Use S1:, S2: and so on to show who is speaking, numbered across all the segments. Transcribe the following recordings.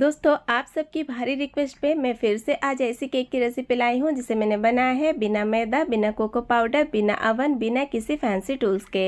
S1: दोस्तों आप सबकी भारी रिक्वेस्ट पे मैं फिर से आज ऐसी केक की रेसिपी लाई हूँ जिसे मैंने बनाया है बिना मैदा बिना कोको पाउडर बिना अवन बिना किसी फैंसी टूल्स के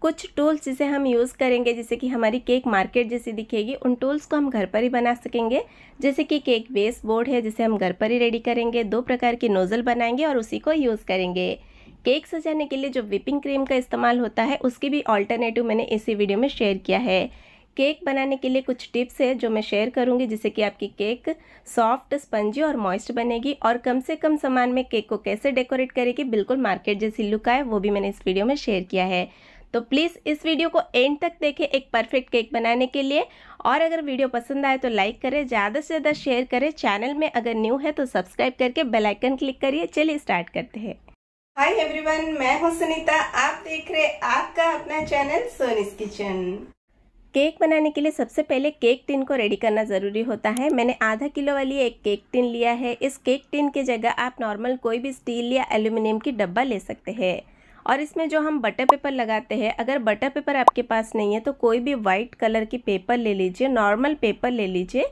S1: कुछ टूल्स जिसे हम यूज़ करेंगे जैसे कि हमारी केक मार्केट जैसी दिखेगी उन टूल्स को हम घर पर ही बना सकेंगे जैसे कि केक बेस बोर्ड है जिसे हम घर पर ही रेडी करेंगे दो प्रकार के नोज़ल बनाएंगे और उसी को यूज़ करेंगे केक सजाने के लिए जो विपिंग क्रीम का इस्तेमाल होता है उसकी भी ऑल्टरनेटिव मैंने इसी वीडियो में शेयर किया है केक बनाने के लिए कुछ टिप्स है जो मैं शेयर करूंगी जिससे कि आपकी केक सॉफ्ट स्पंजी और मॉइस्ट बनेगी और कम से कम सामान में केक को कैसे डेकोरेट करेगी बिल्कुल मार्केट जैसी लुक आए वो भी मैंने इस वीडियो में शेयर किया है तो प्लीज़ इस वीडियो को एंड तक देखें एक परफेक्ट केक बनाने के लिए और अगर वीडियो पसंद आए तो लाइक करें ज़्यादा से ज़्यादा शेयर करें चैनल में अगर न्यू है तो सब्सक्राइब करके बेल आइकन क्लिक करिए चलिए स्टार्ट करते हैं हाय एवरीवन मैं हूं सुनीता आप देख रहे आपका अपना चैनल सोनिस किचन केक बनाने के लिए सबसे पहले केक टिन को रेडी करना ज़रूरी होता है मैंने आधा किलो वाली एक केक टिन लिया है इस केक टिन के जगह आप नॉर्मल कोई भी स्टील या एल्यूमिनियम की डब्बा ले सकते हैं और इसमें जो हम बटर पेपर लगाते हैं अगर बटर पेपर आपके पास नहीं है तो कोई भी वाइट कलर की पेपर ले लीजिए नॉर्मल पेपर ले लीजिए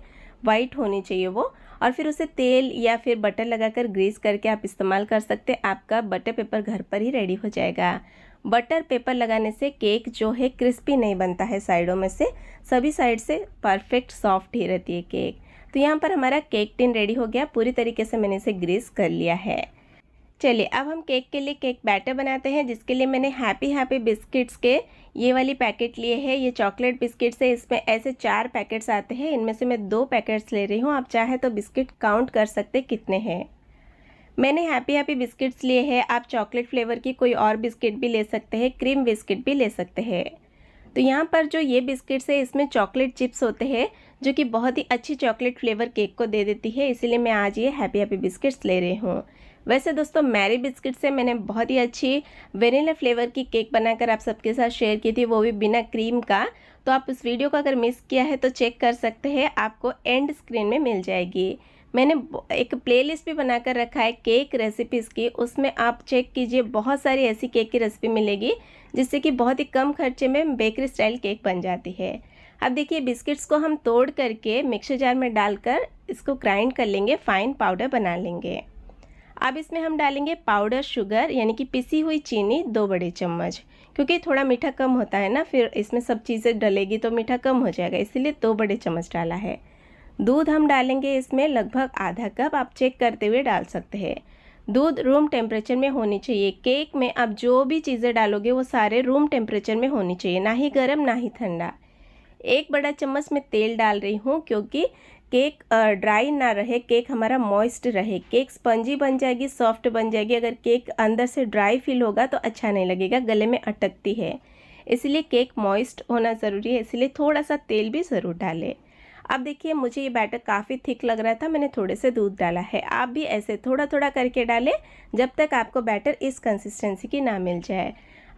S1: वाइट होनी चाहिए वो और फिर उसे तेल या फिर बटर लगाकर ग्रीस करके आप इस्तेमाल कर सकते हैं आपका बटर पेपर घर पर ही रेडी हो जाएगा बटर पेपर लगाने से केक जो है क्रिस्पी नहीं बनता है साइडों में से सभी साइड से परफेक्ट सॉफ्ट ही रहती है केक तो यहाँ पर हमारा केक टिन रेडी हो गया पूरी तरीके से मैंने इसे ग्रीस कर लिया है चलिए अब हम केक के लिए केक बैटर बनाते हैं जिसके लिए मैंने हैप्पी हैप्पी बिस्किट्स के ये वाली पैकेट लिए है ये चॉकलेट बिस्किट्स है इसमें ऐसे चार पैकेट्स आते हैं इनमें से मैं दो पैकेट्स ले रही हूँ आप चाहे तो बिस्किट काउंट कर सकते कितने हैं मैंने हैप्पी हैप्पी बिस्किट्स लिए हैं आप चॉकलेट फ्लेवर की कोई और बिस्किट भी ले सकते हैं क्रीम बिस्किट भी ले सकते हैं तो यहाँ पर जो ये बिस्किट्स है इसमें चॉकलेट चिप्स होते हैं जो कि बहुत ही अच्छी चॉकलेट फ्लेवर केक को दे देती है इसीलिए मैं आज ये हैप्पी हैप्पी बिस्किट्स ले रही हूँ वैसे दोस्तों मैरी बिस्किट से मैंने बहुत ही अच्छी वेनिला फ्लेवर की केक बनाकर आप सबके साथ शेयर की थी वो भी बिना क्रीम का तो आप उस वीडियो को अगर मिस किया है तो चेक कर सकते हैं आपको एंड स्क्रीन में मिल जाएगी मैंने एक प्लेलिस्ट भी बनाकर रखा है केक रेसिपीज़ की उसमें आप चेक कीजिए बहुत सारी ऐसी केक की रेसिपी मिलेगी जिससे कि बहुत ही कम खर्चे में बेकरी स्टाइल केक बन जाती है अब देखिए बिस्किट्स को हम तोड़ करके मिक्सर जार में डालकर इसको ग्राइंड कर लेंगे फाइन पाउडर बना लेंगे अब इसमें हम डालेंगे पाउडर शुगर यानी कि पिसी हुई चीनी दो बड़े चम्मच क्योंकि थोड़ा मीठा कम होता है ना फिर इसमें सब चीज़ें डलेगी तो मीठा कम हो जाएगा इसलिए दो बड़े चम्मच डाला है दूध हम डालेंगे इसमें लगभग आधा कप आप चेक करते हुए डाल सकते हैं दूध रूम टेम्परेचर में होनी चाहिए केक में आप जो भी चीज़ें डालोगे वो सारे रूम टेम्परेचर में होनी चाहिए ना ही गर्म ना ही ठंडा एक बड़ा चम्मच में तेल डाल रही हूँ क्योंकि केक ड्राई ना रहे केक हमारा मॉइस्ट रहे केक स्पंजी बन जाएगी सॉफ्ट बन जाएगी अगर केक अंदर से ड्राई फील होगा तो अच्छा नहीं लगेगा गले में अटकती है इसलिए केक मॉइस्ट होना ज़रूरी है इसलिए थोड़ा सा तेल भी ज़रूर डालें अब देखिए मुझे ये बैटर काफ़ी थिक लग रहा था मैंने थोड़े से दूध डाला है आप भी ऐसे थोड़ा थोड़ा करके डालें जब तक आपको बैटर इस कंसिस्टेंसी की ना मिल जाए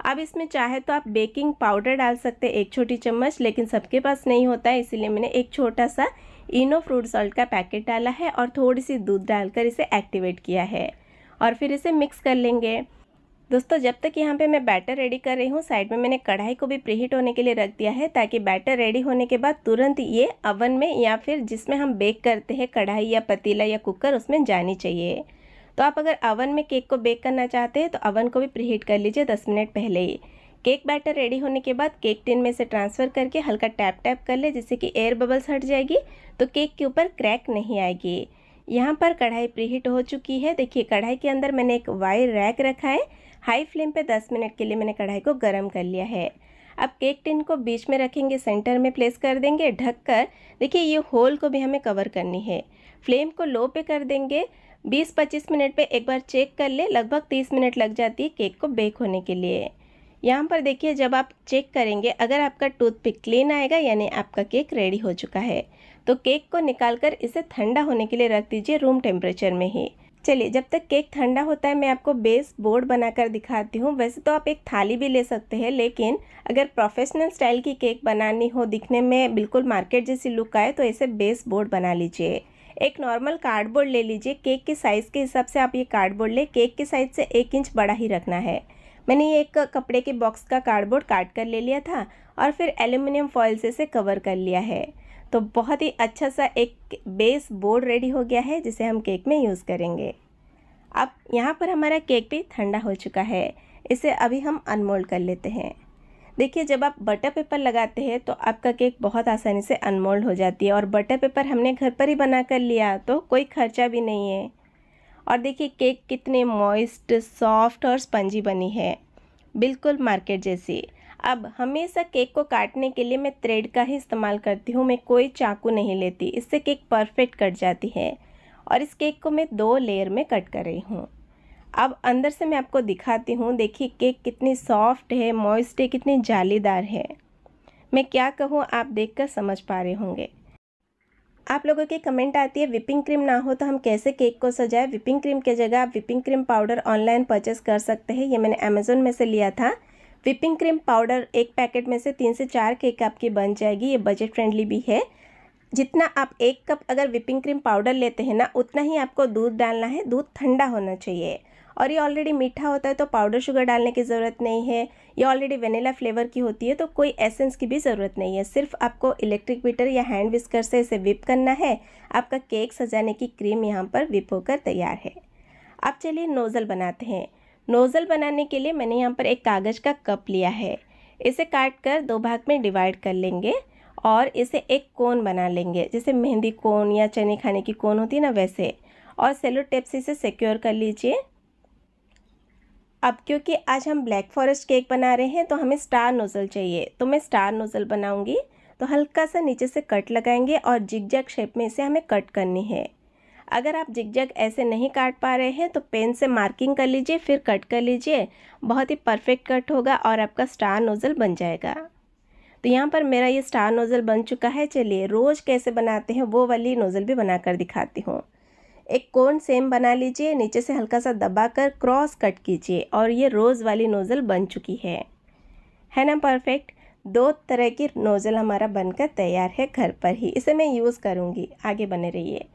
S1: अब इसमें चाहे तो आप बेकिंग पाउडर डाल सकते हैं एक छोटी चम्मच लेकिन सबके पास नहीं होता है इसीलिए मैंने एक छोटा सा इनो फ्रूट सॉल्ट का पैकेट डाला है और थोड़ी सी दूध डालकर इसे एक्टिवेट किया है और फिर इसे मिक्स कर लेंगे दोस्तों जब तक यहाँ पे मैं बैटर रेडी कर रही हूँ साइड में मैंने कढ़ाई को भी प्रीहीट होने के लिए रख दिया है ताकि बैटर रेडी होने के बाद तुरंत ये अवन में या फिर जिसमें हम बेक करते हैं कढ़ाई या पतीला या कुकर उसमें जानी चाहिए तो आप अगर अवन में केक को बेक करना चाहते हैं तो अवन को भी प्रीहीट कर लीजिए दस मिनट पहले ही केक बैटर रेडी होने के बाद केक टिन में से ट्रांसफ़र करके हल्का टैप टैप कर ले जिससे कि एयर बबल्स हट जाएगी तो केक के ऊपर क्रैक नहीं आएगी यहाँ पर कढ़ाई प्रीहीट हो चुकी है देखिए कढ़ाई के अंदर मैंने एक वायर रैक रखा है हाई फ्लेम पे 10 मिनट के लिए मैंने कढ़ाई को गर्म कर लिया है अब केक टिन को बीच में रखेंगे सेंटर में प्लेस कर देंगे ढक कर देखिए ये होल को भी हमें कवर करनी है फ्लेम को लो पे कर देंगे 20-25 मिनट पे एक बार चेक कर ले लगभग 30 मिनट लग जाती है केक को बेक होने के लिए यहाँ पर देखिए जब आप चेक करेंगे अगर आपका टूथपिक क्लीन आएगा यानी आपका केक रेडी हो चुका है तो केक को निकाल कर इसे ठंडा होने के लिए रख दीजिए रूम टेम्परेचर में ही चलिए जब तक केक ठंडा होता है मैं आपको बेस बोर्ड बनाकर दिखाती हूँ वैसे तो आप एक थाली भी ले सकते हैं लेकिन अगर प्रोफेशनल स्टाइल की केक बनानी हो दिखने में बिल्कुल मार्केट जैसी लुक आए तो ऐसे बेस बोर्ड बना लीजिए एक नॉर्मल कार्डबोर्ड ले लीजिए केक के साइज़ के हिसाब से आप ये कार्डबोर्ड ले केक के साइज़ से एक इंच बड़ा ही रखना है मैंने ये एक कपड़े के बॉक्स का कार्डबोर्ड काट कर ले लिया था और फिर एल्यूमिनियम फॉइल से इसे कवर कर लिया है तो बहुत ही अच्छा सा एक बेस बोर्ड रेडी हो गया है जिसे हम केक में यूज़ करेंगे अब यहाँ पर हमारा केक भी ठंडा हो चुका है इसे अभी हम अनमोल्ड कर लेते हैं देखिए जब आप बटर पेपर लगाते हैं तो आपका केक बहुत आसानी से अनमोल्ड हो जाती है और बटर पेपर हमने घर पर ही बना कर लिया तो कोई खर्चा भी नहीं है और देखिए केक कितने मॉइस्ट सॉफ्ट और स्पंजी बनी है बिल्कुल मार्केट जैसी अब हमेशा केक को काटने के लिए मैं थ्रेड का ही इस्तेमाल करती हूँ मैं कोई चाकू नहीं लेती इससे केक परफेक्ट कट जाती है और इस केक को मैं दो लेयर में कट कर रही हूँ अब अंदर से मैं आपको दिखाती हूँ देखिए केक कितनी सॉफ्ट है मॉइस्ट है कितनी जालीदार है मैं क्या कहूँ आप कर समझ पा रहे होंगे आप लोगों के कमेंट आती है विपिंग क्रीम ना हो तो हम कैसे केक को सजाएं विपिंग क्रीम के जगह आप whipping cream powder online purchase कर सकते हैं ये मैंने अमेज़ोन में से लिया था विपिंग क्रीम पाउडर एक पैकेट में से तीन से चार केक आपकी बन जाएगी ये बजट फ्रेंडली भी है जितना आप एक कप अगर विपिंग क्रीम पाउडर लेते हैं ना उतना ही आपको दूध डालना है दूध ठंडा होना चाहिए और ये ऑलरेडी मीठा होता है तो पाउडर शुगर डालने की ज़रूरत नहीं है ये ऑलरेडी वेनिला फ्लेवर की होती है तो कोई एसेंस की भी ज़रूरत नहीं है सिर्फ आपको इलेक्ट्रिक बीटर या हैंड विस्कर से इसे विप करना है आपका केक सजाने की क्रीम यहाँ पर विप होकर तैयार है अब चलिए नोज़ल बनाते हैं नोज़ल बनाने के लिए मैंने यहाँ पर एक कागज़ का कप लिया है इसे काट कर दो भाग में डिवाइड कर लेंगे और इसे एक कोन बना लेंगे जैसे मेहंदी कोन या चने खाने की कोन होती है ना वैसे और सेलो टेप से इसे सिक्योर कर लीजिए अब क्योंकि आज हम ब्लैक फॉरेस्ट केक बना रहे हैं तो हमें स्टार नोज़ल चाहिए तो मैं स्टार नोज़ल बनाऊँगी तो हल्का सा नीचे से कट लगाएंगे और जिग जैग शेप में इसे हमें कट करनी है अगर आप जिगजैग ऐसे नहीं काट पा रहे हैं तो पेन से मार्किंग कर लीजिए फिर कट कर लीजिए बहुत ही परफेक्ट कट होगा और आपका स्टार नोज़ल बन जाएगा तो यहाँ पर मेरा ये स्टार नोज़ल बन चुका है चलिए रोज़ कैसे बनाते हैं वो वाली नोज़ल भी बनाकर दिखाती हूँ एक कोन सेम बना लीजिए नीचे से हल्का सा दबाकर क्रॉस कट कीजिए और ये रोज़ वाली नोज़ल बन चुकी है है ना परफेक्ट दो तरह की नोज़ल हमारा बनकर तैयार है घर पर ही इसे मैं यूज़ करूँगी आगे बने रहिए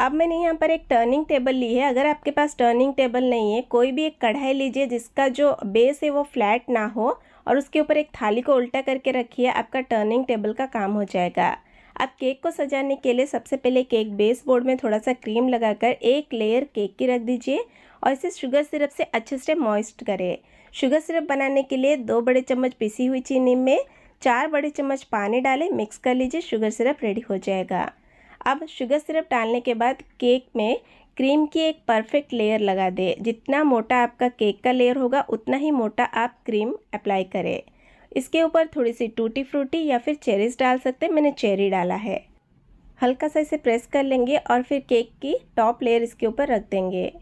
S1: अब मैंने यहाँ पर एक टर्निंग टेबल ली है अगर आपके पास टर्निंग टेबल नहीं है कोई भी एक कढ़ाई लीजिए जिसका जो बेस है वो फ्लैट ना हो और उसके ऊपर एक थाली को उल्टा करके रखिए आपका टर्निंग टेबल का काम हो जाएगा अब केक को सजाने के लिए सबसे पहले केक बेस बोर्ड में थोड़ा सा क्रीम लगाकर एक लेयर केक की रख दीजिए और इसे शुगर सिरप से अच्छे से मॉइस्ट करें शुगर सिरप बनाने के लिए दो बड़े चम्मच पिसी हुई चीनी में चार बड़े चम्मच पानी डालें मिक्स कर लीजिए शुगर सिरप रेडी हो जाएगा अब शुगर सिरप डालने के बाद केक में क्रीम की एक परफेक्ट लेयर लगा दें जितना मोटा आपका केक का लेयर होगा उतना ही मोटा आप क्रीम अप्लाई करें इसके ऊपर थोड़ी सी टूटी फ्रूटी या फिर चेरीज डाल सकते हैं मैंने चेरी डाला है हल्का सा इसे प्रेस कर लेंगे और फिर केक की टॉप लेयर इसके ऊपर रख देंगे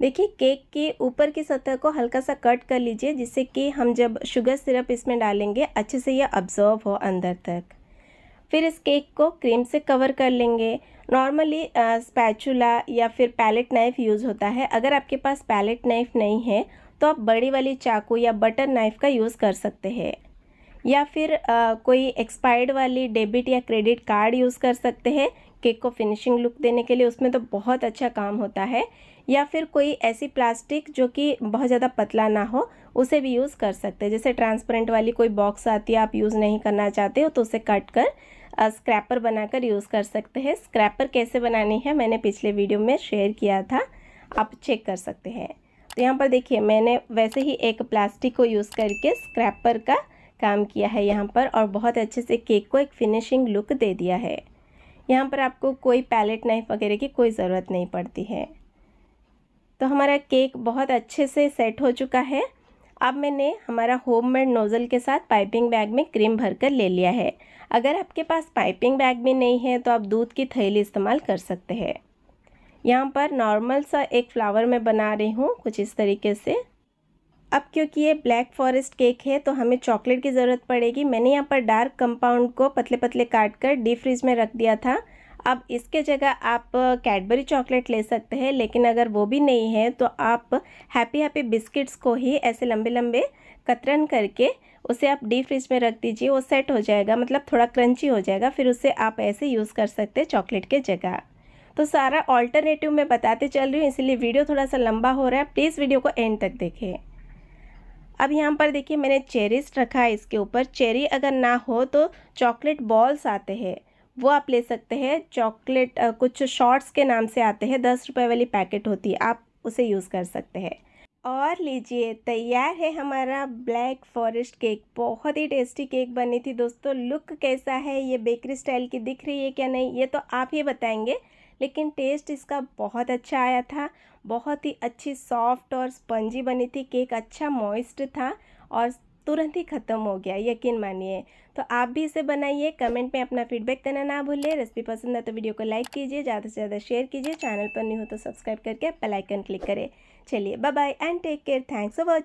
S1: देखिए केक के ऊपर की सतह को हल्का सा कट कर लीजिए जिससे कि हम जब शुगर सिरप इसमें डालेंगे अच्छे से यह अब्जॉर्व हो अंदर तक फिर इस केक को क्रीम से कवर कर लेंगे नॉर्मली स्पैचुला या फिर पैलेट नाइफ़ यूज़ होता है अगर आपके पास पैलेट नाइफ़ नहीं है तो आप बड़ी वाली चाकू या बटर नाइफ़ का यूज़ कर सकते हैं या फिर आ, कोई एक्सपायर्ड वाली डेबिट या क्रेडिट कार्ड यूज़ कर सकते हैं केक को फिनिशिंग लुक देने के लिए उसमें तो बहुत अच्छा काम होता है या फिर कोई ऐसी प्लास्टिक जो कि बहुत ज़्यादा पतला ना हो उसे भी यूज़ कर सकते हैं जैसे ट्रांसपेरेंट वाली कोई बॉक्स आती है आप यूज़ नहीं करना चाहते हो तो उसे कट कर स्क्रैपर बनाकर यूज़ कर सकते हैं स्क्रैपर कैसे बनानी है मैंने पिछले वीडियो में शेयर किया था आप चेक कर सकते हैं तो यहाँ पर देखिए मैंने वैसे ही एक प्लास्टिक को यूज़ करके स्क्रैपर का काम किया है यहाँ पर और बहुत अच्छे से केक को एक फिनिशिंग लुक दे दिया है यहाँ पर आपको कोई पैलेट नाइफ वगैरह की कोई ज़रूरत नहीं पड़ती है तो हमारा केक बहुत अच्छे से सेट हो चुका है अब मैंने हमारा होममेड नोज़ल के साथ पाइपिंग बैग में क्रीम भरकर ले लिया है अगर आपके पास पाइपिंग बैग भी नहीं है तो आप दूध की थैली इस्तेमाल कर सकते हैं यहाँ पर नॉर्मल सा एक फ्लावर में बना रही हूँ कुछ इस तरीके से अब क्योंकि ये ब्लैक फॉरेस्ट केक है तो हमें चॉकलेट की ज़रूरत पड़ेगी मैंने यहाँ पर डार्क कंपाउंड को पतले पतले काट कर डीप फ्रिज में रख दिया था अब इसके जगह आप कैडबरी चॉकलेट ले सकते हैं लेकिन अगर वो भी नहीं है तो आप हैप्पी हैप्पी बिस्किट्स को ही ऐसे लंबे लंबे कतरन करके उसे आप डीप फ्रिज में रख दीजिए वो सेट हो जाएगा मतलब थोड़ा क्रंची हो जाएगा फिर उसे आप ऐसे यूज़ कर सकते हैं चॉकलेट के जगह तो सारा ऑल्टरनेटिव मैं बताते चल रही हूँ इसलिए वीडियो थोड़ा सा लंबा हो रहा है प्लीज़ वीडियो को एंड तक देखें अब यहाँ पर देखिए मैंने चेरीज रखा है इसके ऊपर चेरी अगर ना हो तो चॉकलेट बॉल्स आते हैं वो आप ले सकते हैं चॉकलेट कुछ शॉर्ट्स के नाम से आते हैं दस रुपये वाली पैकेट होती है आप उसे यूज़ कर सकते हैं और लीजिए तैयार है हमारा ब्लैक फॉरेस्ट केक बहुत ही टेस्टी केक बनी थी दोस्तों लुक कैसा है ये बेकरी स्टाइल की दिख रही है क्या नहीं ये तो आप ही बताएंगे लेकिन टेस्ट इसका बहुत अच्छा आया था बहुत ही अच्छी सॉफ्ट और स्पंजी बनी थी केक अच्छा मॉइस्ट था और तुरंत ही ख़त्म हो गया यकीन मानिए तो आप भी इसे बनाइए कमेंट में अपना फीडबैक देना ना भूलिए रेसिपी पसंद है तो वीडियो को लाइक कीजिए ज़्यादा से ज़्यादा शेयर कीजिए चैनल पर नहीं हो तो सब्सक्राइब करके बेलाइकन क्लिक करें चलिए bye bye and take care thanks for watching